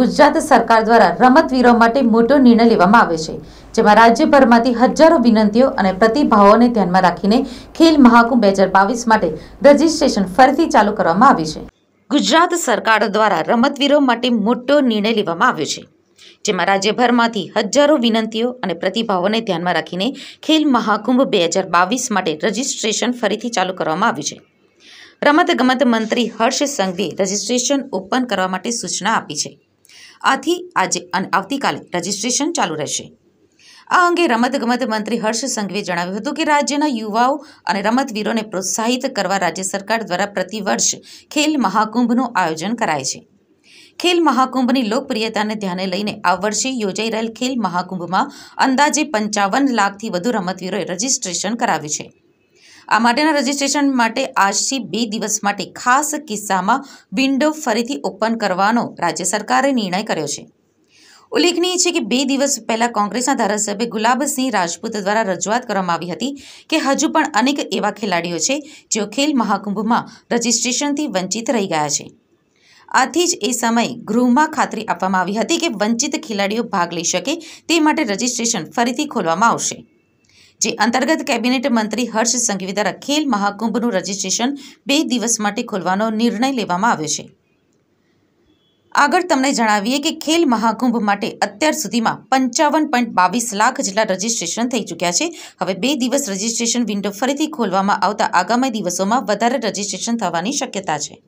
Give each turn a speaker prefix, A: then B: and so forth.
A: ગુજરાત સરકાર દ્વારા રમતવીરો માટે મોટો નિર્ણય લેવામાં આવે છે જેમાં રાજ્યભરમાંથી હજારો વિનંતીઓ અને પ્રતિભાવોને ધ્યાનમાં રાખીને ખેલ મહાકુંભ બે હજાર બાવીસ માટે રજીસ્ટ્રેશન ફરીથી ચાલુ કરવામાં આવ્યું છે ગુજરાત સરકાર દ્વારા રમતવીરો માટે મોટો નિર્ણય લેવામાં આવ્યો છે જેમાં રાજ્યભરમાંથી હજારો વિનંતીઓ અને પ્રતિભાવોને ધ્યાનમાં રાખીને ખેલ મહાકુંભ બે હજાર બાવીસ માટે રજીસ્ટ્રેશન ફરીથી ચાલુ કરવામાં આવ્યું છે રમતગમત મંત્રી હર્ષ સંઘવીએ રજીસ્ટ્રેશન ઓપન કરવા માટે સૂચના આપી છે આથી આજે અને આવતીકાલે રજિસ્ટ્રેશન ચાલુ રહેશે આ અંગે રમતગમત મંત્રી હર્ષ સંઘવીએ જણાવ્યું હતું કે રાજ્યના યુવાઓ અને રમતવીરોને પ્રોત્સાહિત કરવા રાજ્ય સરકાર દ્વારા પ્રતિવર્ષ ખેલ મહાકુંભનું આયોજન કરાય છે ખેલ મહાકુંભની લોકપ્રિયતાને ધ્યાને લઈને આ વર્ષે યોજાઈ રહેલ ખેલ મહાકુંભમાં અંદાજે પંચાવન લાખથી વધુ રમતવીરોએ રજિસ્ટ્રેશન કરાવ્યું છે આ માટેના રજિસ્ટ્રેશન માટે આજથી બે દિવસ માટે ખાસ કિસ્સામાં વિન્ડો ફરીથી ઓપન કરવાનો રાજ્ય સરકારે નિર્ણય કર્યો છે ઉલ્લેખનીય છે કે બે દિવસ પહેલાં કોંગ્રેસના ધારાસભ્ય ગુલાબસિંહ રાજપૂત દ્વારા રજૂઆત કરવામાં આવી હતી કે હજુ પણ અનેક એવા ખેલાડીઓ છે જેઓ ખેલ મહાકુંભમાં રજિસ્ટ્રેશનથી વંચિત રહી ગયા છે આથી જ એ સમય ગૃહમાં ખાતરી આપવામાં આવી હતી કે વંચિત ખેલાડીઓ ભાગ લઈ શકે તે માટે રજિસ્ટ્રેશન ફરીથી ખોલવામાં આવશે જે અંતર્ગત કેબિનેટ મંત્રી હર્ષ સંઘવી દ્વારા ખેલ મહાકુંભનું રજીસ્ટ્રેશન બે દિવસ માટે ખોલવાનો નિર્ણય લેવામાં આવ્યો છે આગળ તમને જણાવીએ કે ખેલ મહાકુંભ માટે અત્યાર સુધીમાં પંચાવન પોઈન્ટ બાવીસ લાખ જેટલા રજીસ્ટ્રેશન થઈ ચૂક્યા છે હવે બે દિવસ રજીસ્ટ્રેશન વિન્ડો ફરીથી ખોલવામાં આવતા આગામી દિવસોમાં વધારે રજીસ્ટ્રેશન થવાની શક્યતા છે